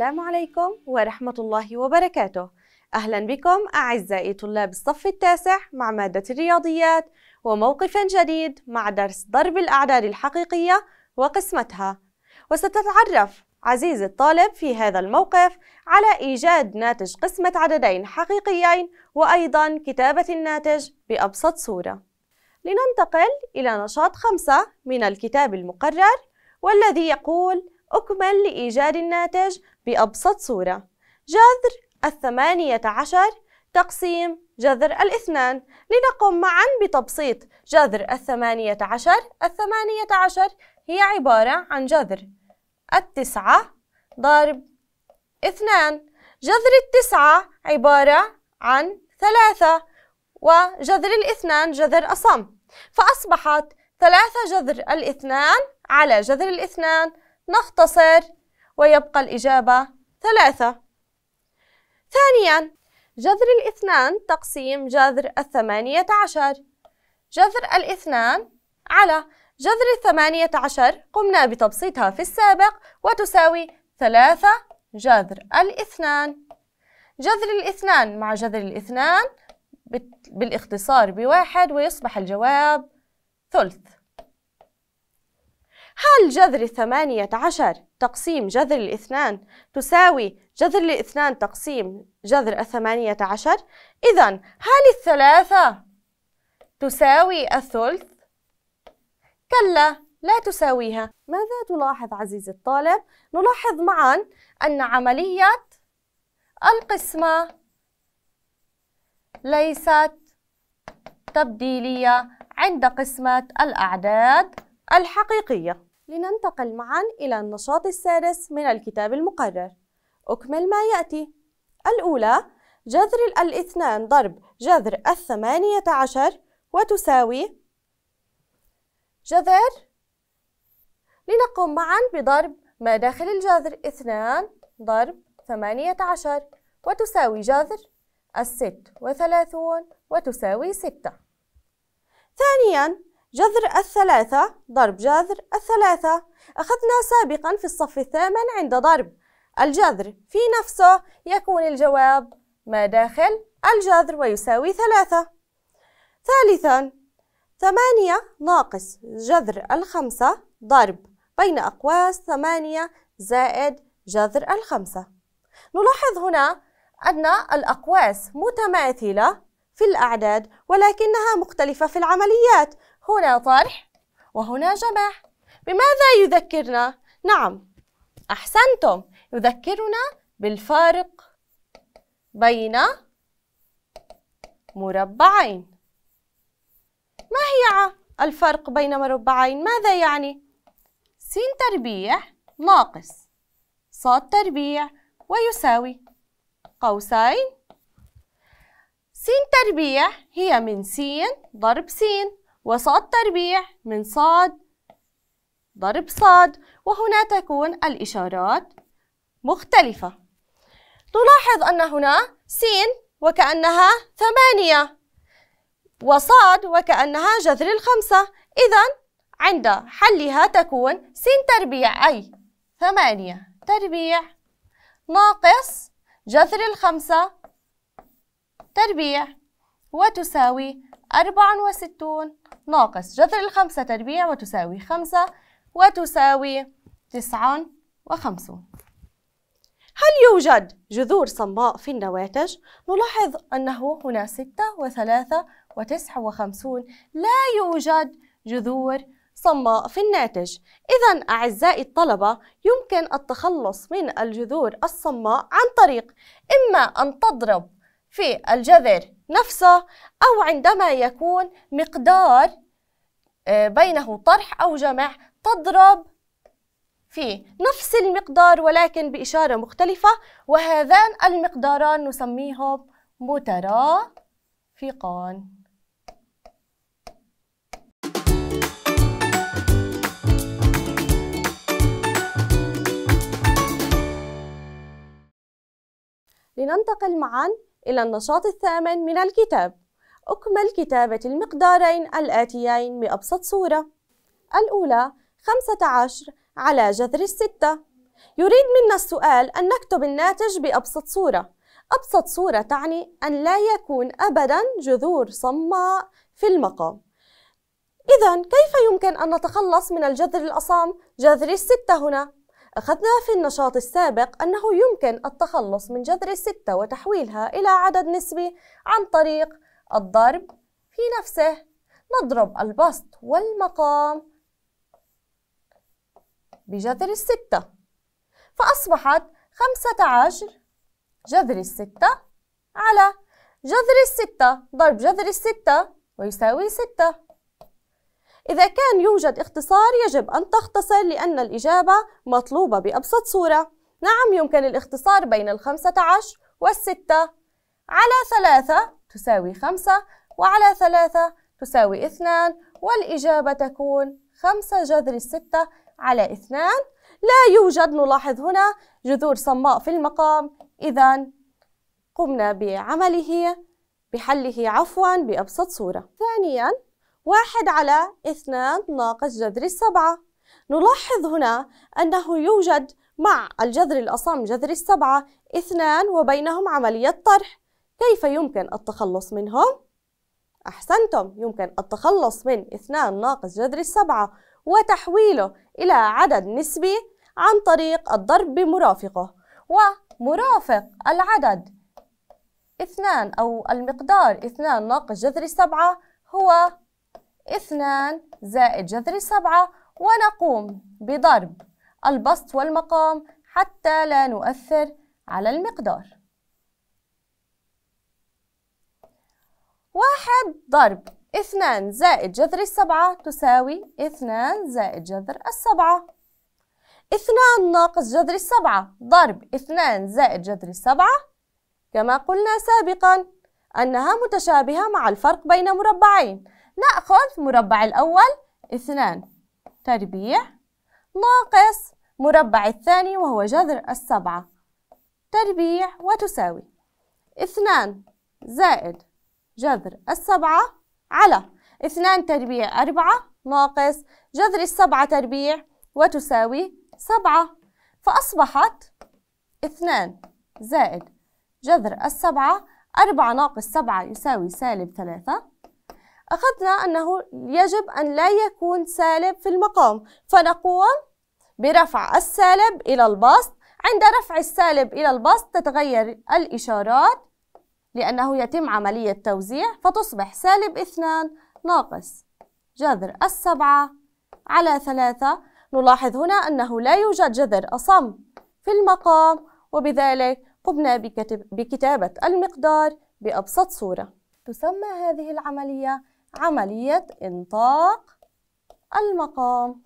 السلام عليكم ورحمة الله وبركاته أهلا بكم أعزائي طلاب الصف التاسع مع مادة الرياضيات وموقف جديد مع درس ضرب الأعداد الحقيقية وقسمتها وستتعرف عزيزي الطالب في هذا الموقف على إيجاد ناتج قسمة عددين حقيقيين وأيضا كتابة الناتج بأبسط صورة لننتقل إلى نشاط خمسة من الكتاب المقرر والذي يقول أكمل لإيجاد الناتج بأبسط صورة جذر الثمانية عشر تقسيم جذر الاثنان لنقم معا بتبسيط جذر الثمانية عشر الثمانية عشر هي عبارة عن جذر التسعة ضرب اثنان جذر التسعة عبارة عن ثلاثة وجذر الاثنان جذر أصم فأصبحت ثلاثة جذر الاثنان على جذر الاثنان نختصر ويبقى الإجابة ثلاثة ثانياً جذر الاثنان تقسيم جذر الثمانية عشر جذر الاثنان على جذر الثمانية عشر قمنا بتبسيطها في السابق وتساوي ثلاثة جذر الاثنان جذر الاثنان مع جذر الاثنان بالاختصار بواحد ويصبح الجواب ثلث حال جذر الثمانية عشر تقسيم جذر الاثنان تساوي جذر الاثنان تقسيم جذر الثمانية عشر إذا هل الثلاثة تساوي الثلث؟ كلا لا تساويها ماذا تلاحظ عزيزي الطالب؟ نلاحظ معا أن عملية القسمة ليست تبديلية عند قسمة الأعداد الحقيقية لننتقل معا إلى النشاط السادس من الكتاب المقرر أكمل ما يأتي الأولى جذر الاثنان ضرب جذر الثمانية عشر وتساوي جذر لنقوم معا بضرب ما داخل الجذر اثنان ضرب ثمانية عشر وتساوي جذر الست وثلاثون وتساوي ستة ثانياً جذر الثلاثة ضرب جذر الثلاثة أخذنا سابقا في الصف الثامن عند ضرب الجذر في نفسه يكون الجواب ما داخل الجذر ويساوي ثلاثة ثالثا ثمانية ناقص جذر الخمسة ضرب بين أقواس ثمانية زائد جذر الخمسة نلاحظ هنا أن الأقواس متماثلة في الأعداد ولكنها مختلفة في العمليات هنا طرح وهنا جمع بماذا يذكرنا؟ نعم أحسنتم يذكرنا بالفارق بين مربعين ما هي الفرق بين مربعين؟ ماذا يعني؟ س تربيع ناقص ص تربيع ويساوي قوسين س تربيع هي من س ضرب س وصاد تربيع من صاد ضرب صاد وهنا تكون الإشارات مختلفة تلاحظ أن هنا س وكأنها ثمانية وصاد وكأنها جذر الخمسة إذا عند حلها تكون س تربيع أي ثمانية تربيع ناقص جذر الخمسة تربيع وتساوي أربعة وستون ناقص جذر الخمسة تربيع وتساوي خمسة وتساوي تسعة وخمسون هل يوجد جذور صماء في النواتج؟ نلاحظ أنه هنا ستة وثلاثة وتسعة وخمسون لا يوجد جذور صماء في الناتج إذا أعزائي الطلبة يمكن التخلص من الجذور الصماء عن طريق إما أن تضرب في الجذر نفسه أو عندما يكون مقدار آه، بينه طرح أو جمع تضرب في نفس المقدار ولكن بإشارة مختلفة وهذان المقداران نسميهم مترافقان لننتقل معا إلى النشاط الثامن من الكتاب أكمل كتابة المقدارين الآتيين بأبسط صورة الأولى 15 على جذر الستة يريد منا السؤال أن نكتب الناتج بأبسط صورة أبسط صورة تعني أن لا يكون أبدا جذور صماء في المقام إذا كيف يمكن أن نتخلص من الجذر الأصام؟ جذر الستة هنا أخذنا في النشاط السابق أنه يمكن التخلص من جذر الستة وتحويلها إلى عدد نسبي عن طريق الضرب في نفسه نضرب البسط والمقام بجذر الستة فأصبحت خمسة عشر جذر الستة على جذر الستة ضرب جذر الستة ويساوي ستة إذا كان يوجد اختصار يجب أن تختصر لأن الإجابة مطلوبة بأبسط صورة نعم يمكن الاختصار بين الخمسة عشر والستة على ثلاثة تساوي خمسة وعلى ثلاثة تساوي اثنان والإجابة تكون خمسة جذر الستة على اثنان لا يوجد نلاحظ هنا جذور صماء في المقام إذا قمنا بعمله بحله عفوا بأبسط صورة ثانياً واحد على اثنان ناقص جذر السبعة نلاحظ هنا أنه يوجد مع الجذر الأصم جذر السبعة اثنان وبينهم عملية طرح كيف يمكن التخلص منهم؟ أحسنتم يمكن التخلص من اثنان ناقص جذر السبعة وتحويله إلى عدد نسبي عن طريق الضرب بمرافقه ومرافق العدد اثنان أو المقدار اثنان ناقص جذر السبعة هو 2 زائد جذر 7 ونقوم بضرب البسط والمقام حتى لا نؤثر على المقدار واحد ضرب اثنان زائد جذر السبعة تساوي اثنان زائد جذر السبعة اثنان ناقص جذر السبعة ضرب اثنان زائد جذر السبعة كما قلنا سابقا أنها متشابهة مع الفرق بين مربعين نأخذ مربع الأول اثنان تربيع ناقص مربع الثاني وهو جذر السبعة تربيع وتساوي اثنان زائد جذر السبعة على اثنان تربيع أربعة ناقص جذر السبعة تربيع وتساوي سبعة فأصبحت اثنان زائد جذر السبعة أربعة ناقص سبعة يساوي سالب ثلاثة أخذنا أنه يجب أن لا يكون سالب في المقام فنقوم برفع السالب إلى البسط عند رفع السالب إلى البسط تتغير الإشارات لأنه يتم عملية توزيع فتصبح سالب اثنان ناقص جذر السبعة على ثلاثة نلاحظ هنا أنه لا يوجد جذر أصم في المقام وبذلك قمنا بكتابة المقدار بأبسط صورة تسمى هذه العملية عملية إنطاق المقام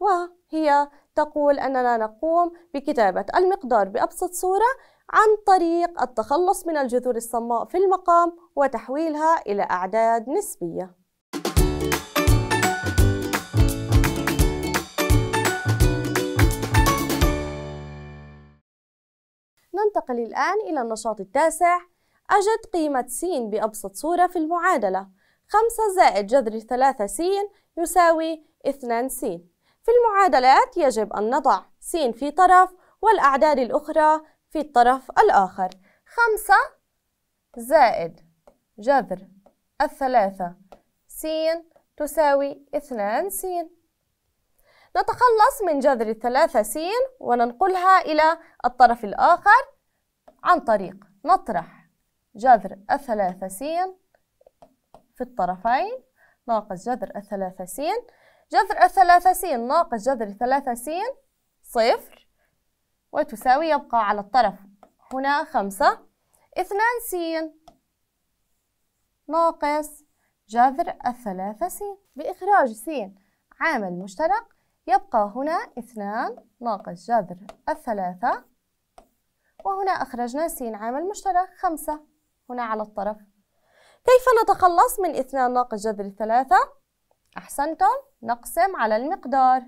وهي تقول أننا نقوم بكتابة المقدار بأبسط صورة عن طريق التخلص من الجذور الصماء في المقام وتحويلها إلى أعداد نسبية ننتقل الآن إلى النشاط التاسع أجد قيمة س بأبسط صورة في المعادلة 5 زائد جذر 3 س يساوي 2 س في المعادلات يجب أن نضع س في طرف والأعداد الأخرى في الطرف الآخر 5 زائد جذر الثلاثة س تساوي 2 س نتخلص من جذر الثلاثة س وننقلها إلى الطرف الآخر عن طريق نطرح جذر الثلاثة س في الطرفين ناقص جذر الثلاثة س جذر الثلاثة س ناقص جذر الثلاثة س صفر وتساوي يبقى على الطرف هنا خمسة اثنان سين ناقص جذر الثلاثة س بإخراج س عامل مشترك يبقى هنا اثنان ناقص جذر الثلاثة وهنا أخرجنا س عامل مشترك خمسة هنا على الطرف كيف نتخلص من اثنان ناقص جذر الثلاثة؟ أحسنتم نقسم على المقدار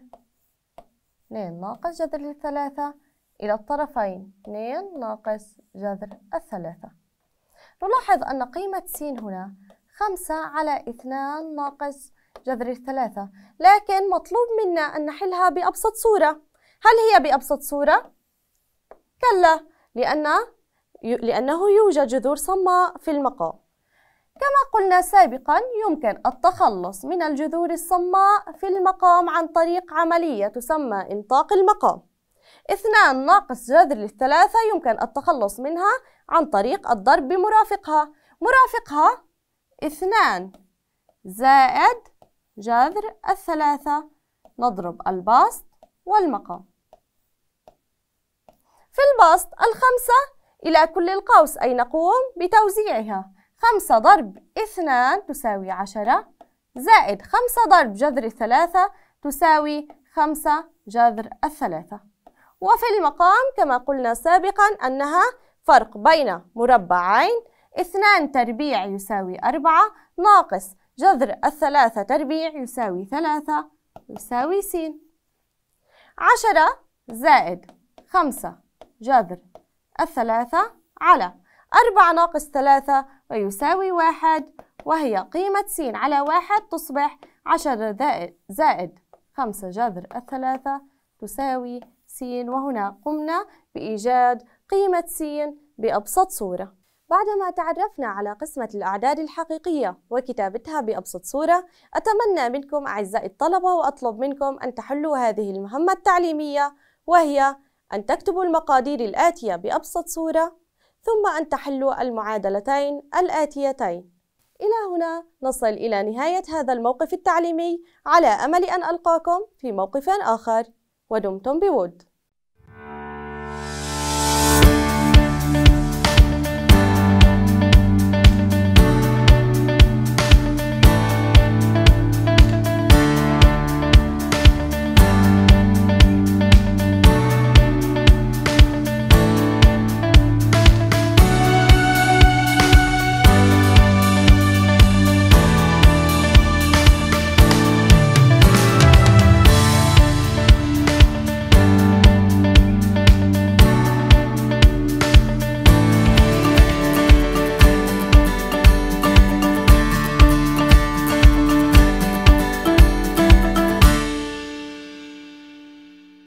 2 ناقص جذر الثلاثة إلى الطرفين 2 ناقص جذر الثلاثة نلاحظ أن قيمة س هنا 5 على 2 ناقص جذر الثلاثة لكن مطلوب منا أن نحلها بأبسط صورة هل هي بأبسط صورة؟ كلا لأن لأنه يوجد جذور صماء في المقام كما قلنا سابقا يمكن التخلص من الجذور الصماء في المقام عن طريق عملية تسمى إنطاق المقام اثنان ناقص جذر للثلاثة يمكن التخلص منها عن طريق الضرب بمرافقها مرافقها اثنان زائد جذر الثلاثة نضرب البسط والمقام في البسط الخمسة إلى كل القوس أي نقوم بتوزيعها خمسة ضرب اثنان تساوي عشرة زائد خمسة ضرب جذر الثلاثة تساوي خمسة جذر الثلاثة وفي المقام كما قلنا سابقا أنها فرق بين مربعين اثنان تربيع يساوي أربعة ناقص جذر الثلاثة تربيع يساوي ثلاثة يساوي س عشرة زائد خمسة جذر الثلاثة على أربعة ناقص ثلاثة ويساوي واحد وهي قيمة س على واحد تصبح عشرة زائد خمسة جذر الثلاثة تساوي س وهنا قمنا بإيجاد قيمة س بأبسط صورة بعدما تعرفنا على قسمة الأعداد الحقيقية وكتابتها بأبسط صورة أتمنى منكم أعزائي الطلبة وأطلب منكم أن تحلوا هذه المهمة التعليمية وهي أن تكتبوا المقادير الآتية بأبسط صورة ثم أن تحلوا المعادلتين الآتيتين إلى هنا نصل إلى نهاية هذا الموقف التعليمي على أمل أن ألقاكم في موقف آخر ودمتم بود